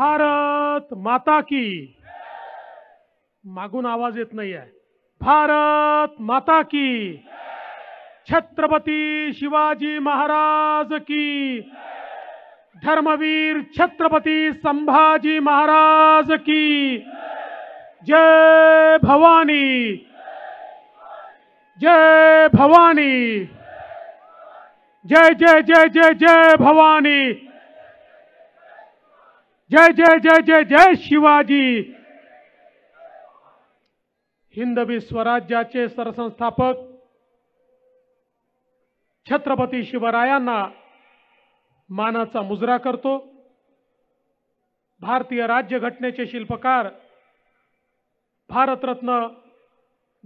भारत माता की मागून आवाज येत नाही आहे भारत माता की छत्रपती शिवाजी महाराज की धर्मवीर छत्रपती संभाजी महाराज की जय भवानी जय भवानी जय जय जय जय जय भवानी जय जय जय जय जय शिवाजी हिंदवी स्वराज्याचे सरसंस्थापक छत्रपती शिवरायांना मानाचा मुजरा करतो भारतीय राज्य राज्यघटनेचे शिल्पकार भारतरत्न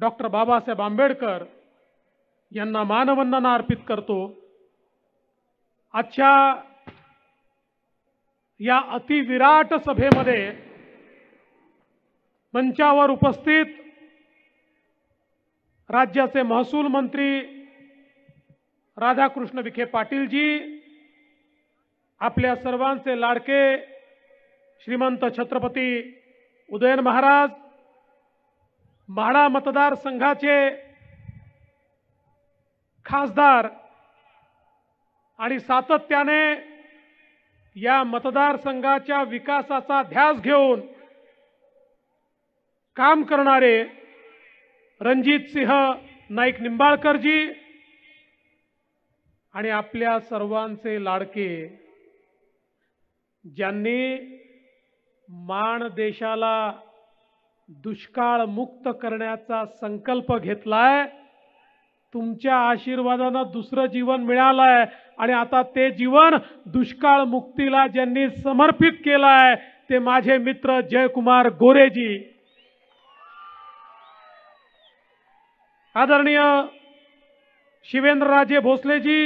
डॉक्टर बाबासाहेब आंबेडकर यांना मानवंदना अर्पित करतो आजच्या या अतिविराट सभेमध्ये मंचावर उपस्थित राज्याचे महसूल मंत्री राधाकृष्ण विखे पाटीलजी आपल्या सर्वांचे लाडके श्रीमंत छत्रपती उदयन महाराज मतदार मतदारसंघाचे खासदार आणि सातत्याने या मतदारसंघाच्या विकासाचा ध्यास घेऊन काम करणारे रणजित सिंह नाईक निंबाळकरजी आणि आपल्या सर्वांचे लाडके ज्यांनी मान देशाला मुक्त करण्याचा संकल्प घेतलाय तुमच्या आशीर्वादानं दुसरं जीवन मिळालं आहे आणि आता ते जीवन दुष्काळ मुक्तीला ज्यांनी समर्पित केलं आहे ते माझे मित्र जयकुमार गोरेजी आदरणीय शिवेंद्रराजे भोसलेजी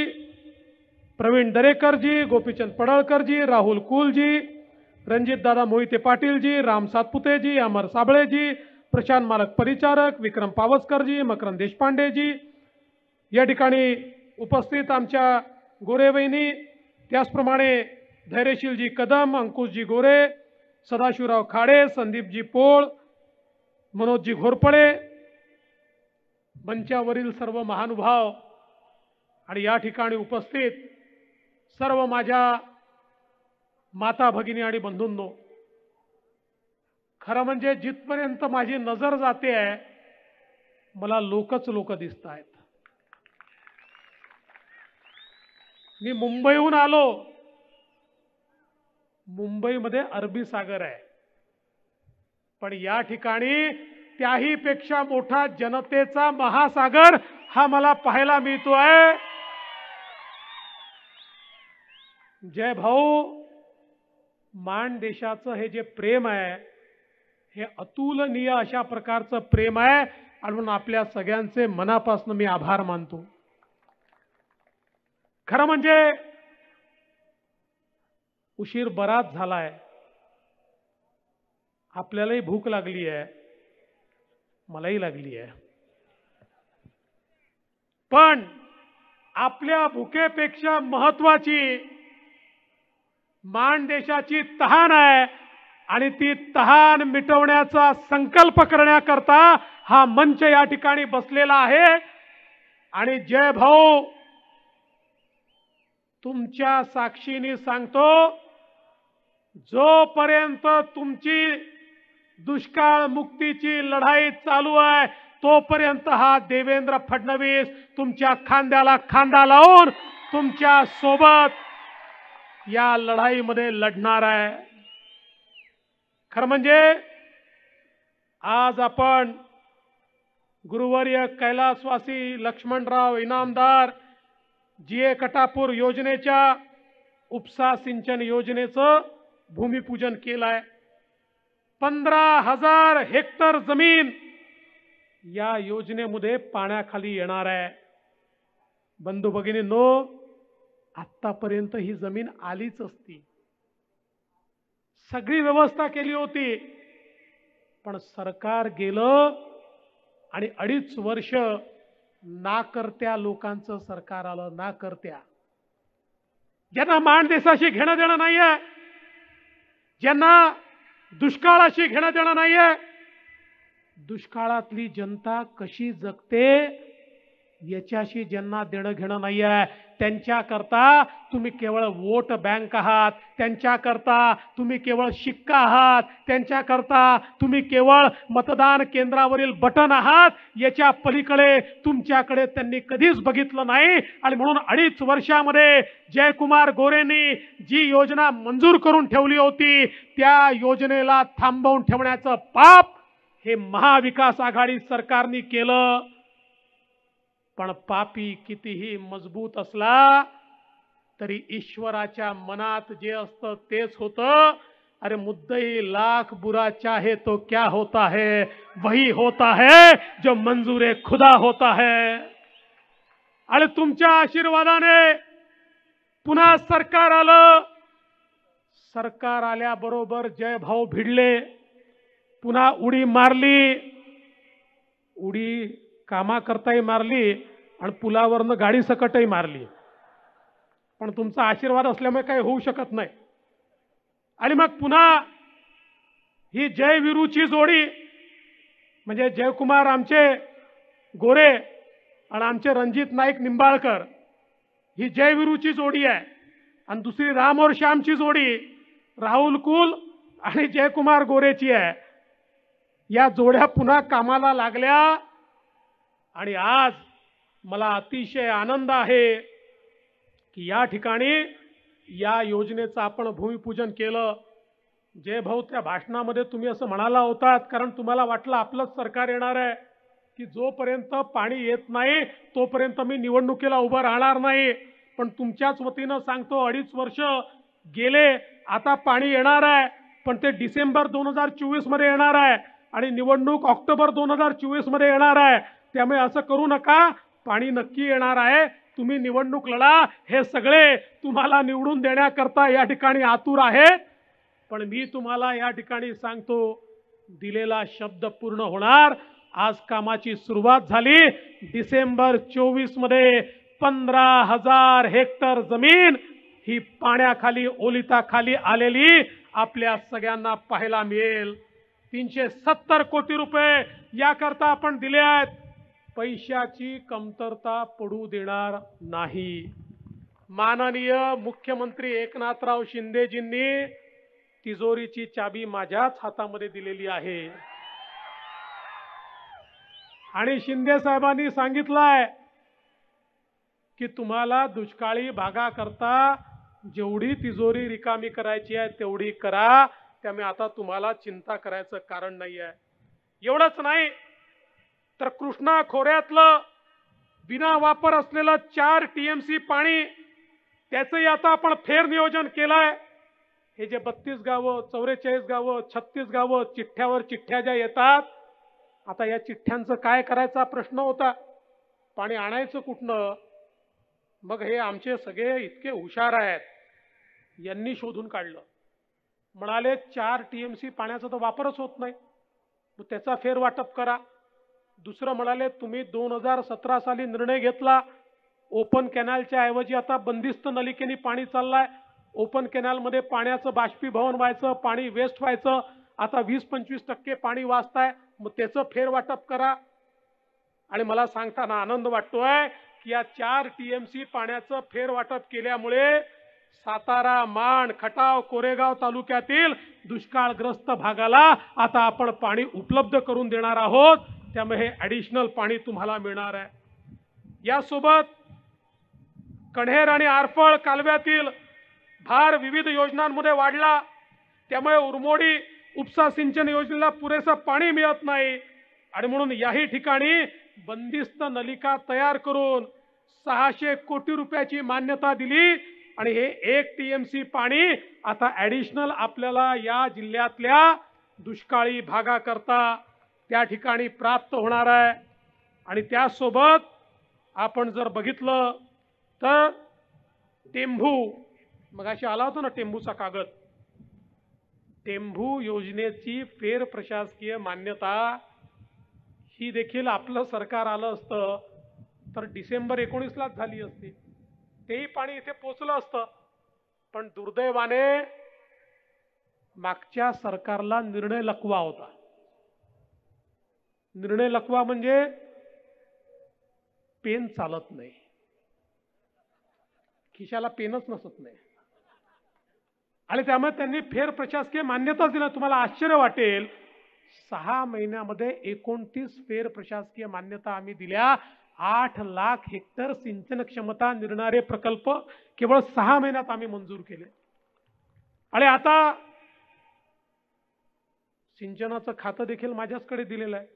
प्रवीण दरेकरजी गोपीचंद पडळकरजी राहुल कुलजी दादा मोहिते पाटीलजी राम सातपुतेजी अमर साबळेजी प्रशांत मालक परिचारक विक्रम पावसकरजी मकरंद देशपांडेजी या ठिकाणी उपस्थित आमच्या गोरेवहिनी त्याचप्रमाणे धैर्यशीलजी कदम अंकुशजी गोरे सदाशिवराव खाडे संदीपजी पोळ मनोजजी घोरपडे मंचावरील सर्व महानुभाव आणि या ठिकाणी उपस्थित सर्व माझ्या माता भगिनी आणि बंधूंनो खरं म्हणजे जिथपर्यंत माझी नजर जाते आहे मला लोकच लोक दिसत आहेत मी मुंबईहून आलो मुंबईमध्ये अरबी सागर आहे पण या ठिकाणी त्याही पेक्षा मोठा जनतेचा महासागर हा मला पाहायला मिळतो आहे जय भाऊ मान देशाचं हे जे प्रेम आहे हे अतुलनीय अशा प्रकारचं प्रेम आहे आणि म्हणून आपल्या सगळ्यांचे मनापासून मी आभार मानतो खरं म्हणजे उशीर बराच झालाय आपल्यालाही भूक लागली आहे मलाही लागली आहे पण आपल्या भुकेपेक्षा महत्वाची मान देशाची तहान आहे आणि ती तहान मिटवण्याचा संकल्प करण्याकरता हा मंच या ठिकाणी बसलेला आहे आणि जय भाऊ तुमच्या साक्षीने सांगतो जोपर्यंत तुमची दुष्काळ मुक्तीची लढाई चालू आहे तोपर्यंत हा देवेंद्र फडणवीस तुमच्या खांद्याला खांदा लावून तुमच्या सोबत या लढाईमध्ये लढणार आहे खरं म्हणजे आज आपण गुरुवर्य कैलासवासी लक्ष्मणराव इनामदार जीए कटापूर योजनेच्या उपसा सिंचन योजनेचं भूमिपूजन केलं आहे पंधरा हजार हेक्टर जमीन या योजनेमध्ये पाण्याखाली येणार आहे बंधू भगिनी नो आत्तापर्यंत ही जमीन आलीच असती सगळी व्यवस्था केली होती पण सरकार गेलं आणि अडीच वर्ष ना करत्या लोकांचं सरकार आलं ना करत्या ज्यांना माणदेशाशी घेणं देणं नाहीये ज्यांना दुष्काळाशी घेणं देणं नाहीये दुष्काळातली जनता कशी जगते याच्याशी ज्यांना देणं घेणं नाहीये त्यांच्याकरता तुम्ही केवळ वोट बँक आहात त्यांच्याकरता तुम्ही केवळ शिक्का आहात त्यांच्याकरता तुम्ही केवळ मतदान केंद्रावरील बटन आहात याच्या पलीकडे तुमच्याकडे त्यांनी कधीच बघितलं नाही आणि म्हणून अडीच वर्षामध्ये जयकुमार गोरेंनी जी योजना मंजूर करून ठेवली होती त्या योजनेला थांबवून ठेवण्याचं पाप हे महाविकास आघाडी सरकारने केलं पण पापी कितीही मजबूत असला तरी ईश्वराच्या मनात जे असतं तेच होतं अरे मुद्दई लाख बुरा चाहे तो क्या होता है वही होता है जो मंजूर खुदा होता है अरे तुमच्या आशीर्वादाने पुन्हा सरकार आलं सरकार आल्याबरोबर भाऊ भिडले पुन्हा उडी मारली उडी कामाकरताही मारली आणि पुलावरनं गाडी सकटही मारली पण तुमचा आशीर्वाद असल्यामुळे काही होऊ शकत नाही आणि मग पुन्हा ही जय विरूची जोडी म्हणजे जयकुमार आमचे गोरे आणि आमचे रणजित नाईक निंबाळकर ही जय विरूची जोडी आहे आणि दुसरी राम और श्यामची जोडी राहुल कुल आणि जयकुमार गोरेची आहे या जोड्या पुन्हा कामाला लागल्या आणि आज मला अतिशय आनंद आहे की या ठिकाणी या योजनेचं आपण भूमिपूजन केलं जे भाऊ त्या भाषणामध्ये तुम्ही असं म्हणाला होतात कारण तुम्हाला वाटलं आपलंच सरकार येणार आहे की जोपर्यंत पाणी येत नाही तोपर्यंत मी निवडणुकीला उभं राहणार नाही पण तुमच्याच वतीनं सांगतो अडीच वर्ष गेले आता पाणी येणार आहे पण ते डिसेंबर दोन हजार चोवीसमध्ये येणार आहे आणि निवडणूक ऑक्टोबर दोन हजार चोवीसमध्ये येणार आहे त्यामुळे असं करू नका पाणी नक्की येणार आहे तुम्ही निवडणूक लढा हे सगळे तुम्हाला निवडून देण्याकरता या ठिकाणी आतुर आहे पण मी तुम्हाला या ठिकाणी सांगतो दिलेला शब्द पूर्ण होणार आज कामाची सुरुवात झाली डिसेंबर चोवीस मध्ये पंधरा हजार हेक्टर जमीन ही पाण्याखाली ओलिताखाली आलेली आपल्या सगळ्यांना पाहायला मिळेल तीनशे सत्तर कोटी रुपये याकरता आपण दिले आहेत पैशाची कमतरता पडू देणार नाही माननीय मुख्यमंत्री एकनाथराव शिंदेजींनी तिजोरीची चाबी माझ्याच हातामध्ये दिलेली आहे आणि शिंदे साहेबांनी सांगितलंय की तुम्हाला दुष्काळी भागाकरता जेवढी तिजोरी रिकामी करायची आहे तेवढी करा त्यामुळे आता तुम्हाला चिंता करायचं कारण नाही आहे एवढंच नाही तर कृष्णा खोऱ्यातलं बिना वापर असलेलं चार टीएमसी पाणी त्याचंही आता आपण फेर नियोजन केलंय हे जे बत्तीस गावं चौवेचाळीस गावं छत्तीस गावं चिठ्ठ्यावर चिठ्ठ्या ज्या येतात आता या चिठ्ठ्यांचं काय करायचा प्रश्न होता पाणी आणायचं कुठनं मग हे आमचे सगळे इतके हुशार आहेत यांनी शोधून काढलं म्हणाले चार टीएमसी पाण्याचा तर वापरच होत नाही मग त्याचा फेरवाटप करा दुसरं म्हणाले तुम्ही दोन हजार सतरा साली निर्णय घेतला ओपन कॅनलच्या ऐवजी आता बंदिस्त नलिकेने पाणी चाललाय ओपन कॅनलमध्ये पाण्याचं बाष्पीभवन व्हायचं पाणी वेस्ट व्हायचं आता वीस पंचवीस टक्के पाणी वाचताय मग त्याचं फेरवाटप करा आणि मला सांगताना आनंद वाटतोय की या चार टीएमसी पाण्याचं फेरवाटप केल्यामुळे सातारा माण खटाव कोरेगाव तालुक्यातील दुष्काळग्रस्त भागाला आता आपण पाणी उपलब्ध करून देणार आहोत त्यामुळे हे ॲडिशनल पाणी तुम्हाला मिळणार आहे यासोबत कण्हेर आणि आरफळ कालव्यातील भार विविध योजनांमध्ये वाढला त्यामुळे उरमोडी उपसा सिंचन योजनेला पुरेसं पाणी मिळत नाही आणि म्हणून याही ठिकाणी बंदिस्त नलिका तयार करून सहाशे कोटी रुपयाची मान्यता दिली आणि हे एक टी एम सी पाणी आता ॲडिशनल आपल्याला या जिल्ह्यातल्या दुष्काळी भागाकरता त्या ठिकाणी प्राप्त होणार आहे आणि त्यासोबत आपण जर बघितलं तर टेंभू मग अशी आला होता ना टेंभूचा कागद टेंभू योजनेची फेर प्रशासकीय मान्यता ही देखील आपलं सरकार आलं असतं तर डिसेंबर एकोणीसलाच झाली असती तेही पाणी इथे पोचलं असतं पण दुर्दैवाने मागच्या सरकारला निर्णय लकवा होता निर्णय लखवा म्हणजे पेन चालत नाही खिशाला पेनच नसत नाही आणि त्यामुळे त्यांनी फेर प्रशासकीय मान्यताच दिला तुम्हाला आश्चर्य वाटेल सहा महिन्यामध्ये एकोणतीस फेर प्रशासकीय मान्यता आम्ही दिल्या आठ लाख हेक्टर सिंचन क्षमता निर्णारे प्रकल्प केवळ सहा महिन्यात आम्ही मंजूर केले आणि आता सिंचनाचं खातं देखील माझ्याचकडे दिलेलं आहे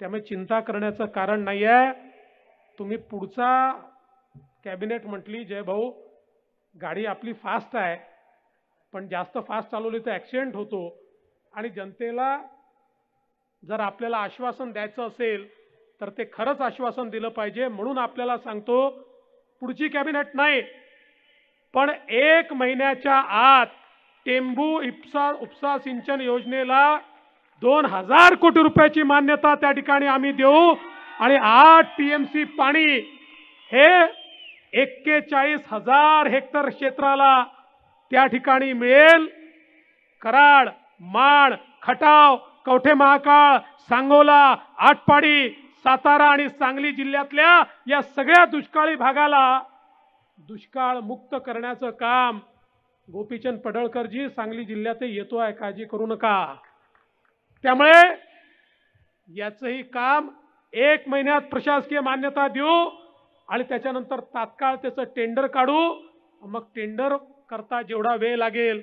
त्यामुळे चिंता करण्याचं कारण नाही आहे तुम्ही पुढचा कॅबिनेट म्हटली जय भाऊ गाडी आपली फास्ट आहे पण जास्त फास्ट चालवली तर ॲक्सिडेंट होतो आणि जनतेला जर आपल्याला आश्वासन द्यायचं असेल तर ते खरंच आश्वासन दिलं पाहिजे म्हणून आपल्याला सांगतो पुढची कॅबिनेट नाही पण एक महिन्याच्या आत टेंबू इप्सा उपसा सिंचन योजनेला दोन हजार कोटी रुपयाची मान्यता त्या ठिकाणी आम्ही देऊ आणि आठ टी एम सी पाणी हे एक्केचाळीस हजार हेक्टर क्षेत्राला त्या ठिकाणी मिळेल कराड माण खटाव कवठे महाकाळ सांगोला आटपाडी सातारा आणि सांगली जिल्ह्यातल्या या सगळ्या दुष्काळी भागाला दुष्काळ मुक्त करण्याचं काम गोपीचंद पडळकरजी सांगली जिल्ह्यात येतो आहे काळजी करू नका त्यामुळे याचंही काम एक महिन्यात प्रशासकीय मान्यता देऊ आणि त्याच्यानंतर तात्काळ त्याचं टेंडर काढू मग टेंडर करता जेवढा वेळ लागेल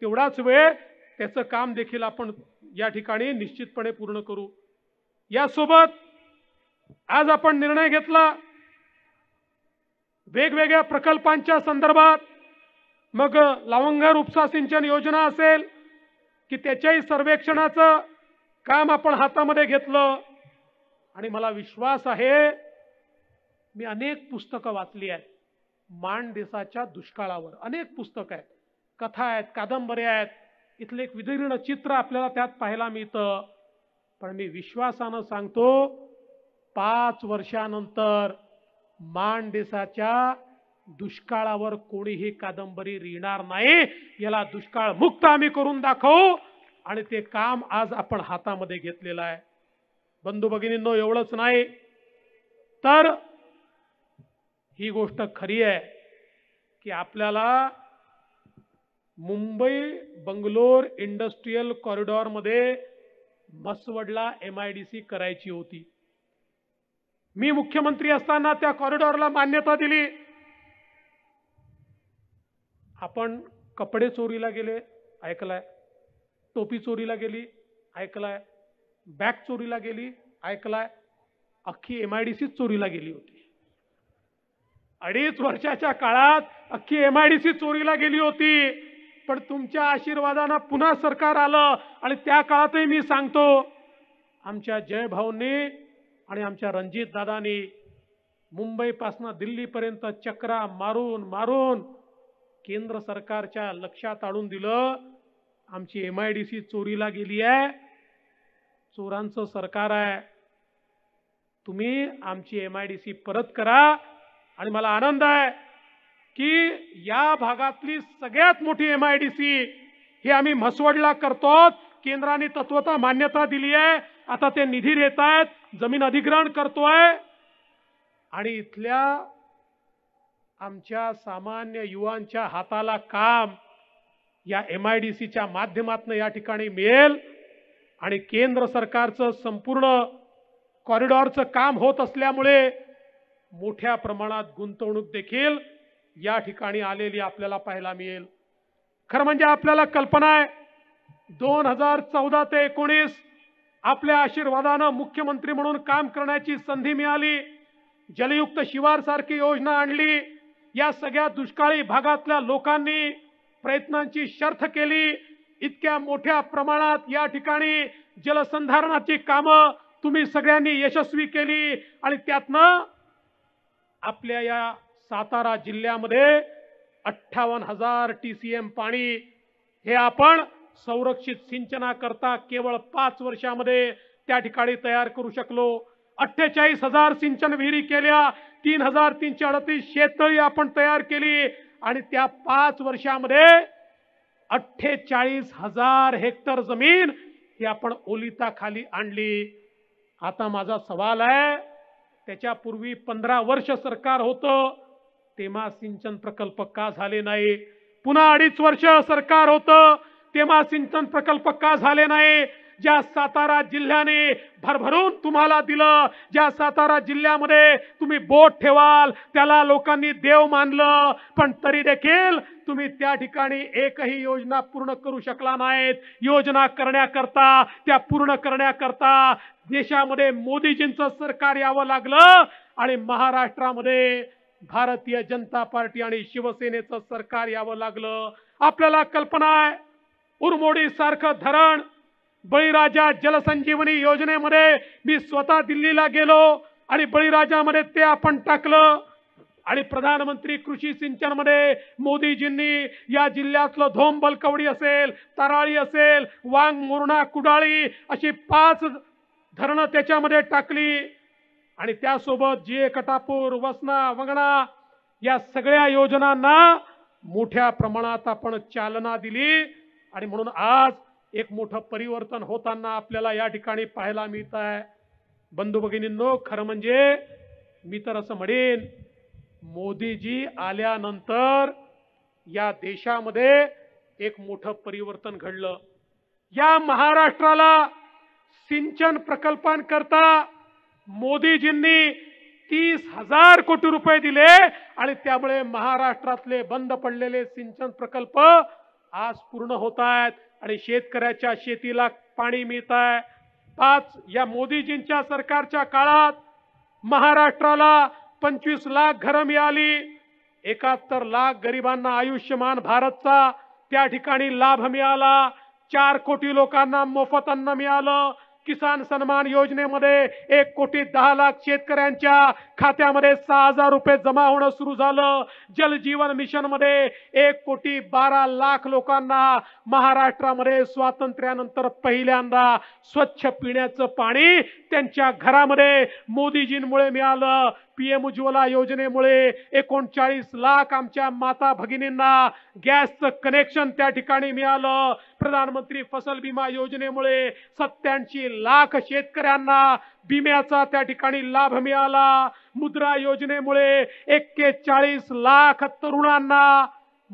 तेवढाच वेळ त्याचं काम देखील आपण या ठिकाणी निश्चितपणे पूर्ण करू यासोबत आज आपण निर्णय घेतला वेगवेगळ्या प्रकल्पांच्या संदर्भात मग लावंगर उपसा सिंचन योजना असेल की त्याच्याही सर्वेक्षणाचं काम आपण हातामध्ये घेतलं आणि मला विश्वास आहे मी अनेक पुस्तकं वाचली आहेत देशाच्या दुष्काळावर अनेक पुस्तकं आहेत कथा आहेत कादंबऱ्या आहेत इथले एक विदीर्ण चित्र आपल्याला त्यात पाहायला मिळतं पण मी विश्वासानं सांगतो पाच वर्षानंतर देशाच्या दुष्काळावर कोणीही कादंबरी लिहिणार नाही याला दुष्काळ मुक्त आम्ही करून दाखवू आणि ते काम आज आपण हातामध्ये घेतलेलं आहे बंधू भगिनींनो एवढंच नाही तर ही गोष्ट खरी आहे की आपल्याला मुंबई बंगलोर इंडस्ट्रीयल कॉरिडॉरमध्ये मसवडला एम आय डी सी करायची होती मी मुख्यमंत्री असताना त्या कॉरिडॉरला मान्यता दिली आपण कपडे चोरीला गेले ऐकलंय टोपी चोरीला गेली ऐकलाय बॅग चोरीला गेली ऐकलाय अख्खी एम आय डी सीच चोरीला गेली होती अडीच वर्षाच्या काळात अख्खी एम आय डी सी चोरीला गेली होती पण तुमच्या आशीर्वादानं पुन्हा सरकार आलं आणि त्या काळातही मी सांगतो आमच्या भाऊंनी आणि आमच्या रणजित दादानी मुंबईपासनं दिल्लीपर्यंत चक्रा मारून मारून केंद्र सरकारच्या लक्षात आणून दिलं आमची एम आय डी सी चोरीला गेली आहे चोरांचं सरकार आहे तुम्ही आमची एम आय डी सी परत करा आणि मला आनंद आहे की या भागातली सगळ्यात मोठी एम आय डी सी हे आम्ही म्हसवडला करतो केंद्राने तत्वता मान्यता दिली आहे आता ते निधी देत आहेत जमीन अधिग्रहण करतोय आणि इथल्या आमच्या सामान्य युवांच्या हाताला काम या एम आय डी सीच्या माध्यमातून या ठिकाणी मिळेल आणि केंद्र सरकारचं संपूर्ण कॉरिडॉरचं काम होत असल्यामुळे मोठ्या प्रमाणात गुंतवणूक देखील या ठिकाणी आलेली आपल्याला पाहायला मिळेल खरं म्हणजे आपल्याला कल्पना आहे दोन हजार चौदा ते एकोणीस आपल्या आशीर्वादानं मुख्यमंत्री म्हणून काम करण्याची संधी मिळाली जलयुक्त शिवार सारखी योजना आणली या सगळ्या दुष्काळी भागातल्या लोकांनी प्रयत्नांची शर्थ केली इतक्या मोठ्या प्रमाणात या ठिकाणी जलसंधारणाची कामं तुम्ही सगळ्यांनी यशस्वी केली आणि त्यातनं आपल्या या सातारा जिल्ह्यामध्ये अठ्ठावन्न हजार टी सी एम पाणी हे आपण संरक्षित सिंचनाकरता केवळ पाच वर्षामध्ये त्या ठिकाणी तयार करू शकलो अठ्ठेचाळीस हजार सिंचन विहिरी केल्या तीन हजार तीनशे अडतीस शेततळी आपण तयार केली आणि त्या पाच वर्षामध्ये अठ्ठेचाळीस हजार हेक्टर जमीन ही आपण खाली आणली आता माझा सवाल आहे त्याच्यापूर्वी पंधरा वर्ष सरकार होतं तेव्हा सिंचन प्रकल्प का झाले नाही पुन्हा अडीच वर्ष सरकार होतं तेव्हा सिंचन प्रकल्प का झाले नाही ज्या सातारा जिल्ह्याने भरभरून तुम्हाला दिलं ज्या सातारा जिल्ह्यामध्ये तुम्ही बोट ठेवाल त्याला लोकांनी देव मानलं पण तरी देखील तुम्ही त्या ठिकाणी एकही योजना पूर्ण करू शकला नाहीत योजना करण्याकरता त्या पूर्ण करण्याकरता देशामध्ये मोदीजींचं सरकार यावं लागलं आणि महाराष्ट्रामध्ये भारतीय जनता पार्टी आणि शिवसेनेचं सरकार यावं लागलं आपल्याला कल्पना आहे उरमोडी सारखं धरण बळीराजा जलसंजीवनी योजनेमध्ये मी स्वतः दिल्लीला गेलो आणि बळीराजामध्ये ते आपण टाकलं आणि प्रधानमंत्री कृषी सिंचनमध्ये मोदीजींनी या जिल्ह्यातलं धोम बलकवडी असेल तराळी असेल वांग मुरणा कुडाळी अशी पाच धरणं त्याच्यामध्ये टाकली आणि त्यासोबत जे कटापूर वसना वंगणा या सगळ्या योजनांना मोठ्या प्रमाणात आपण चालना दिली आणि म्हणून आज एक मोठं परिवर्तन होताना आपल्याला या ठिकाणी पाहायला मिळत आहे बंधू भगिनींनो खरं म्हणजे मी तर असं म्हणेन मोदीजी आल्यानंतर या देशामध्ये एक मोठं परिवर्तन घडलं या महाराष्ट्राला सिंचन प्रकल्पांकरता मोदीजींनी तीस हजार कोटी रुपये दिले आणि त्यामुळे महाराष्ट्रातले बंद पडलेले सिंचन प्रकल्प आज पूर्ण होत आहेत आणि शेतकऱ्याच्या शेतीला पाणी मिळत आहे पाच या मोदीजींच्या सरकारच्या काळात महाराष्ट्राला पंचवीस लाख घरं मिळाली एकाहत्तर लाख गरिबांना आयुष्यमान भारतचा त्या ठिकाणी लाभ मिळाला चार कोटी लोकांना मोफत अन्न मिळालं किसान सन्मान योजनेमध्ये एक कोटी दहा लाख शेतकऱ्यांच्या खात्यामध्ये सहा हजार रुपये जमा होणं सुरू झालं जीवन मिशन मध्ये एक कोटी बारा लाख लोकांना महाराष्ट्रामध्ये स्वातंत्र्यानंतर पहिल्यांदा स्वच्छ पिण्याचं पाणी त्यांच्या घरामध्ये मोदीजींमुळे मिळालं पीएम उज्ज्वला योजनेमुळे एकोणचाळीस लाख आमच्या माता भगिनींना गॅसचं कनेक्शन त्या ठिकाणी मिळालं प्रधानमंत्री फसल विमा योजनेमुळे सत्याऐंशी लाख शेतकऱ्यांना बिम्याचा त्या ठिकाणी लाभ मिळाला मुद्रा योजनेमुळे एक्केचाळीस लाख तरुणांना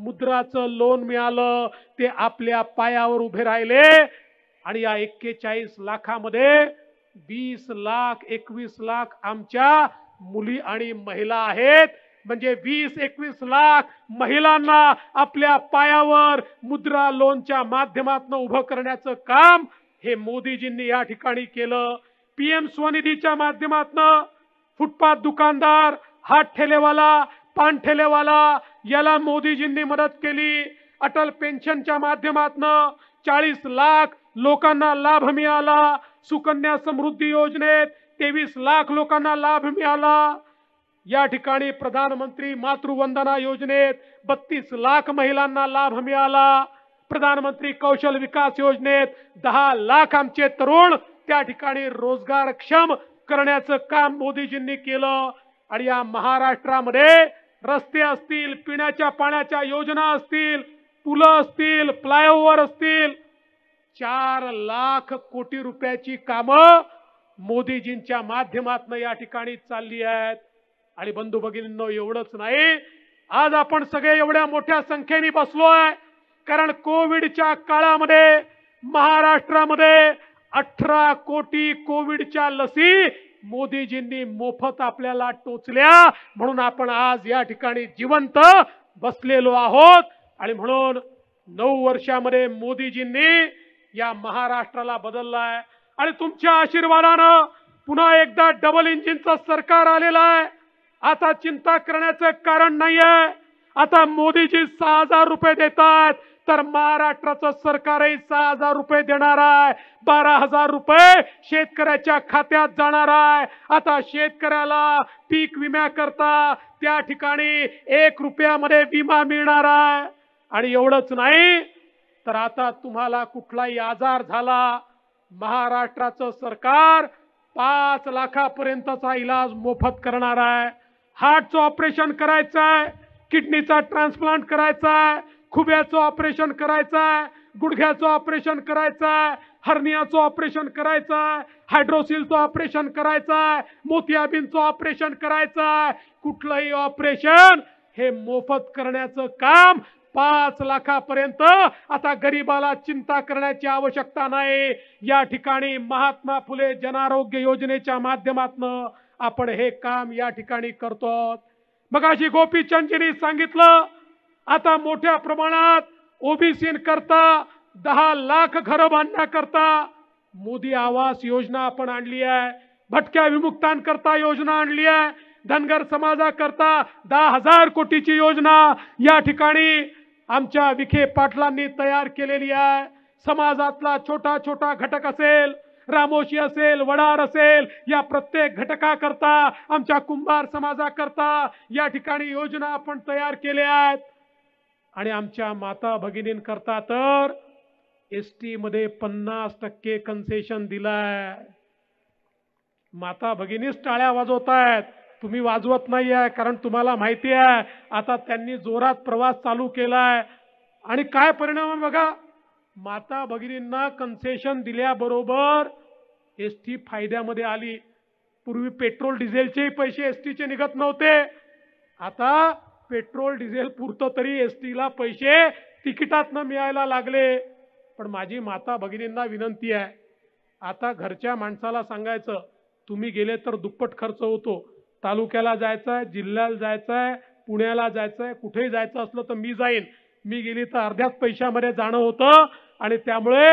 मुद्राचं लोन मिळालं ते आपल्या पायावर उभे राहिले आणि या एक्केचाळीस लाखामध्ये वीस लाख एकवीस लाख आमच्या मुली आणि महिला आहेत म्हणजे वीस एकवीस लाख महिलांना आपल्या पायावर मुद्रा लोनच्या माध्यमातून उभं करण्याचं काम हे मोदीजींनी या ठिकाणी केलं पीएम स्वनिधीच्या माध्यमातून फुटपाथ दुकानदार हात ठेलेवाला पान ठेलेवाला याला मोदीजींनी मदत केली अटल पेन्शनच्या माध्यमातून चाळीस लाख लोकांना लाभ मिळाला सुकन्या समृद्धी योजनेत तेवीस लाख लोकांना लाभ मिळाला या ठिकाणी प्रधानमंत्री मातृवंदना योजनेत बत्तीस लाख महिलांना लाभ मिळाला प्रधानमंत्री कौशल विकास योजनेत दहा लाख आमचे तरुण त्या ठिकाणी रोजगारक्षम करण्याचं काम मोदीजींनी केलं आणि या महाराष्ट्रामध्ये रस्ते असतील पिण्याच्या पाण्याच्या योजना असतील पुलं असतील फ्लायओव्हर असतील चार लाख कोटी रुपयाची कामं मोदीजींच्या माध्यमातून या ठिकाणी चालली आहेत आणि बंधू भगिनींनो एवढंच नाही आज आपण सगळे एवढ्या मोठ्या संख्येने आहे कारण कोविडच्या काळामध्ये महाराष्ट्रामध्ये अठरा कोटी कोविडच्या लसी मोदीजींनी मोफत आपल्याला टोचल्या म्हणून आपण आज या ठिकाणी जिवंत बसलेलो आहोत आणि म्हणून नऊ वर्षामध्ये मोदीजींनी या महाराष्ट्राला बदललाय आणि तुमच्या आशीर्वादानं पुन्हा एकदा डबल इंजिनचं सरकार आलेलं आहे आता चिंता करण्याचं कारण नाहीये आता मोदीजी सहा हजार रुपये देतात तर महाराष्ट्राचं सरकारही सहा हजार रुपये देणार आहे बारा हजार रुपये शेतकऱ्याच्या खात्यात जाणार आहे आता शेतकऱ्याला पीक करता त्या ठिकाणी एक रुपयामध्ये विमा मिळणार आहे आणि एवढंच नाही तर आता तुम्हाला कुठलाही आजार झाला महाराष्ट्राचं सरकार पाच लाखापर्यंतचा इलाज मोफत करणार आहे हार्टचं ऑपरेशन करायचं आहे किडनीचा ट्रान्सप्लांट करायचा आहे खुब्याचं ऑपरेशन करायचं आहे गुडघ्याचं ऑपरेशन करायचं आहे हर्नियाचं ऑपरेशन करायचं आहे हायड्रोसिलचं ऑपरेशन करायचं आहे मोतियाबीनचं ऑपरेशन करायचं आहे कुठलंही ऑपरेशन हे मोफत करण्याचं काम पाच लाखापर्यंत आता गरीबाला चिंता करण्याची आवश्यकता नाही या ठिकाणी महात्मा फुले आरोग्य योजनेच्या माध्यमातून आपण हे काम या ठिकाणी करतो मग अशी गोपीचंदजींनी सांगितलं आता मोठ्या प्रमाणात ओबीसी करता दहा लाख घरं बांधण्याकरता मोदी आवास योजना आपण आणली आहे भटक्या विमुक्तांकरता योजना आणली आहे धनगर समाजाकरता दहा हजार कोटीची योजना या ठिकाणी आमच्या विखे पाटलांनी तयार केलेली आहे समाजातला छोटा छोटा घटक असेल रामोशी असेल वडार असेल या प्रत्येक घटका करता आमच्या कुंभार समाजाकरता या ठिकाणी योजना आपण तयार केल्या आहेत आणि आमच्या माता भगिनींकरता तर एस मध्ये पन्नास टक्के कन्सेशन दिलाय माता भगिनीच टाळ्या वाजवतायत तुम्ही वाजवत नाही आहे कारण तुम्हाला माहिती आहे आता त्यांनी जोरात प्रवास चालू केला आहे आणि काय परिणाम आहे बघा माता भगिनींना कन्सेशन दिल्याबरोबर एस टी फायद्यामध्ये आली पूर्वी पेट्रोल डिझेलचेही पैसे एस टीचे निघत नव्हते आता पेट्रोल डिझेल पुरतं तरी एस टीला पैसे तिकिटातनं मिळायला लागले पण माझी माता भगिनींना विनंती आहे आता घरच्या माणसाला सांगायचं तुम्ही गेले तर दुप्पट खर्च होतो तालुक्याला जायचं आहे जिल्ह्याला जायचं आहे पुण्याला जायचं आहे कुठेही जायचं असलं तर मी जाईन मी गेली तर अर्ध्याच पैशामध्ये जाणं होतं आणि त्यामुळे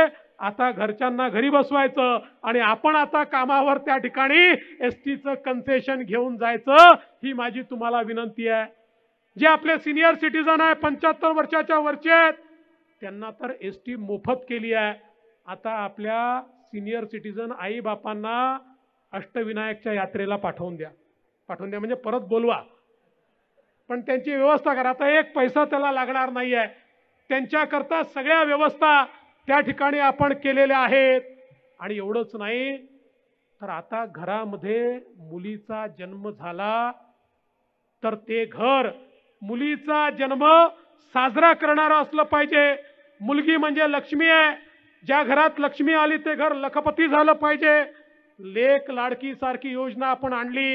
आता घरच्यांना घरी बसवायचं आणि आपण आता कामावर त्या ठिकाणी एस टीचं कन्सेशन घेऊन जायचं ही माझी तुम्हाला विनंती आहे जे आपले सिनियर सिटीजन आहे पंच्याहत्तर वर्षाच्या वरचे आहेत त्यांना तर एस टी मोफत केली आहे आता आपल्या सिनियर सिटीजन आई बापांना अष्टविनायकच्या यात्रेला पाठवून द्या पाठवून द्या म्हणजे परत बोलवा पण त्यांची व्यवस्था करा आता एक पैसा त्याला लागणार नाही आहे त्यांच्याकरता सगळ्या व्यवस्था त्या ठिकाणी आपण केलेल्या आहेत आणि एवढंच नाही तर आता घरामध्ये मुलीचा जन्म झाला तर ते घर मुलीचा जन्म साजरा करणार असलं पाहिजे मुलगी म्हणजे लक्ष्मी आहे ज्या घरात लक्ष्मी आली ते घर लखपती झालं पाहिजे लेख लाडकी सारखी योजना आपण आणली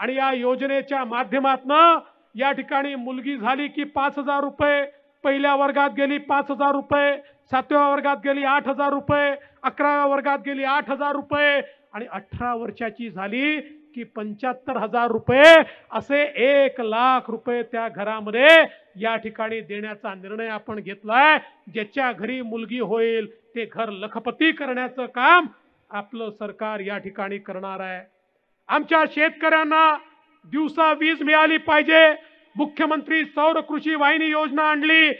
आणि या योजनेच्या माध्यमातनं या ठिकाणी मुलगी झाली की पाच हजार रुपये पहिल्या वर्गात गेली पाच हजार रुपये सातव्या वर्गात गेली आठ हजार रुपये अकराव्या वर्गात गेली आठ हजार रुपये आणि अठरा वर्षाची झाली की पंच्याहत्तर हजार रुपये असे एक लाख रुपये त्या घरामध्ये या ठिकाणी देण्याचा निर्णय आपण घेतलाय ज्याच्या घरी मुलगी होईल ते घर लखपती करण्याचं काम आपलं सरकार या ठिकाणी करणार आहे आमच्या शेतकऱ्यांना दिवसा वीज मिळाली पाहिजे मुख्यमंत्री सौर कृषी वाहिनी योजना आणली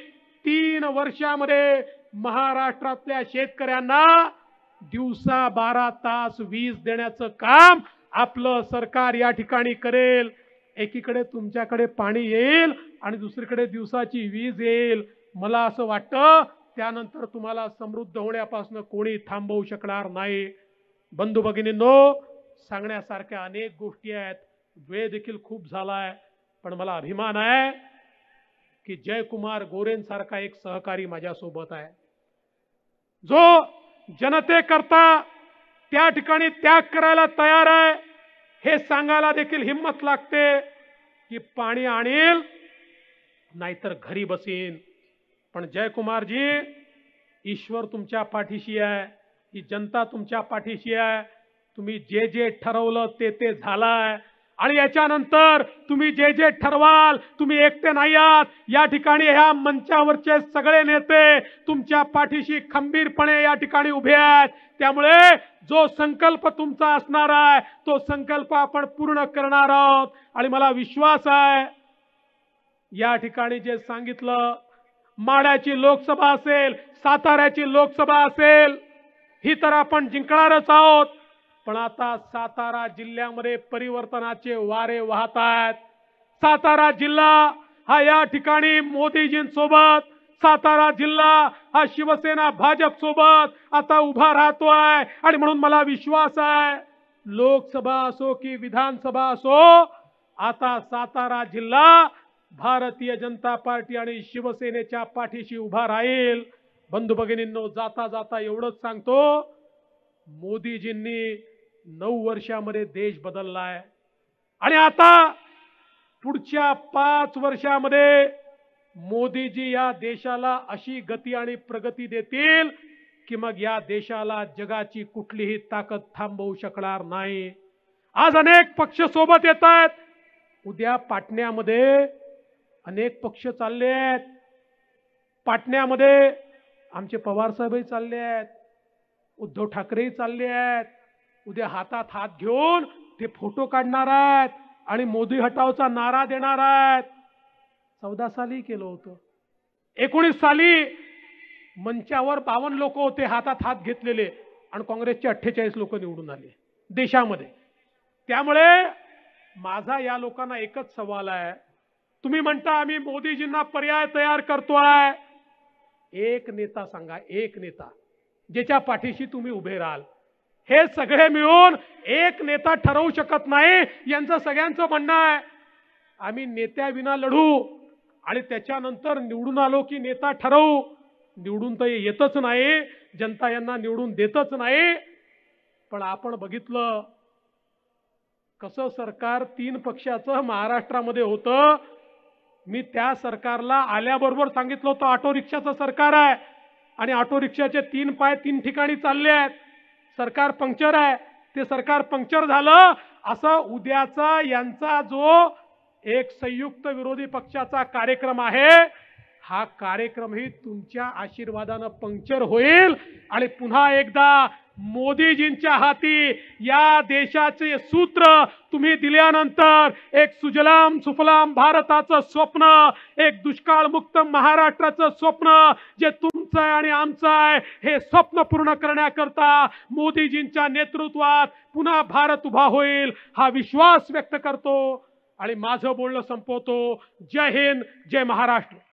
तीन वर्षामध्ये महाराष्ट्रातल्या शेतकऱ्यांना दिवसा बारा तास वीज देण्याचं काम आपलं सरकार या ठिकाणी करेल एकीकडे तुमच्याकडे पाणी येईल आणि दुसरीकडे दिवसाची वीज येईल मला असं वाटतं त्यानंतर तुम्हाला समृद्ध होण्यापासून कोणी थांबवू शकणार नाही बंधू भगिनींनो सांगण्यासारख्या अनेक गोष्टी आहेत वेळ देखील खूप झाला आहे पण मला अभिमान आहे की जयकुमार गोरेंसारखा एक सहकारी माझ्यासोबत आहे जो जनतेकरता त्या ठिकाणी त्याग करायला तयार आहे हे सांगायला देखील हिंमत लागते की पाणी आणेल नाहीतर घरी बसेन पण जयकुमारजी ईश्वर तुमच्या पाठीशी आहे ही जनता तुमच्या पाठीशी आहे तुम्ही जे जे ठरवलं ते ते झालाय आणि याच्यानंतर तुम्ही जे जे ठरवाल तुम्ही एकटे नाही आहात या ठिकाणी ह्या मंचावरचे सगळे नेते तुमच्या पाठीशी खंबीरपणे या ठिकाणी उभे आहेत त्यामुळे जो संकल्प तुमचा असणार आहे तो संकल्प आपण पूर्ण करणार आहोत आणि मला विश्वास आहे या ठिकाणी जे सांगितलं माड्याची लोकसभा असेल साताऱ्याची लोकसभा असेल ही तर आपण जिंकणारच आहोत पण आता सातारा जिल्ह्यामध्ये परिवर्तनाचे वारे वाहत आहेत सातारा जिल्हा हा या ठिकाणी मोदीजींसोबत सातारा जिल्हा हा शिवसेना भाजप सोबत आता उभा राहतो आहे आणि म्हणून मला विश्वास आहे लोकसभा असो की विधानसभा असो आता सातारा जिल्हा भारतीय जनता पार्टी आणि शिवसेनेच्या पाठीशी उभा राहील बंधू भगिनींनो जाता जाता एवढंच सांगतो मोदीजींनी नऊ वर्षामध्ये देश बदलला आहे आणि आता पुढच्या पाच वर्षामध्ये मोदीजी या देशाला अशी गती आणि प्रगती देतील की मग या देशाला जगाची कुठलीही ताकद थांबवू शकणार नाही आज अनेक पक्ष सोबत येतात उद्या पाटण्यामध्ये अनेक पक्ष चालले आहेत पाटण्यामध्ये आमचे पवारसाहेबही चालले आहेत उद्धव ठाकरेही चालले आहेत उद्या हातात हात घेऊन ते फोटो काढणार आहेत आणि मोदी हटावचा नारा देणार आहेत चौदा साली केलं होतं एकोणीस साली मंचावर बावन लोक होते हातात हात घेतलेले आणि काँग्रेसचे अठ्ठेचाळीस लोक निवडून आले देशामध्ये त्यामुळे माझा या लोकांना एकच सवाल आहे तुम्ही म्हणता आम्ही मोदीजींना पर्याय तयार करतोय एक नेता सांगा एक नेता ज्याच्या पाठीशी तुम्ही उभे राहाल हे सगळे मिळून एक नेता ठरवू शकत नाही यांचं सगळ्यांचं म्हणणं आहे आम्ही नेत्याविना लढू आणि त्याच्यानंतर निवडून आलो की नेता ठरवू निवडून तर येतच नाही जनता यांना निवडून देतच नाही पण आपण बघितलं कसं सरकार तीन पक्षाचं महाराष्ट्रामध्ये होतं मी त्या सरकारला आल्याबरोबर सांगितलं होतं ऑटो रिक्षाचं सरकार आहे आणि ऑटो रिक्षाचे तीन पाय तीन ठिकाणी चालले आहेत सरकार पंक्चर आहे ते सरकार पंक्चर झालं असं उद्याचा यांचा जो एक संयुक्त विरोधी पक्षाचा कार्यक्रम आहे हा कार्यक्रमही तुमच्या आशीर्वादानं पंक्चर होईल आणि पुन्हा एकदा मोदीजींच्या हाती या देशाचे सूत्र तुम्ही दिल्यानंतर एक सुजलाम सुफलाम भारताचं स्वप्न एक दुष्काळमुक्त महाराष्ट्राचं स्वप्न जे तुमचं आहे आणि आमचं आहे हे स्वप्न पूर्ण करण्याकरता मोदीजींच्या नेतृत्वात पुन्हा भारत उभा होईल हा विश्वास व्यक्त करतो आणि माझं बोलणं संपवतो जय हिंद जय महाराष्ट्र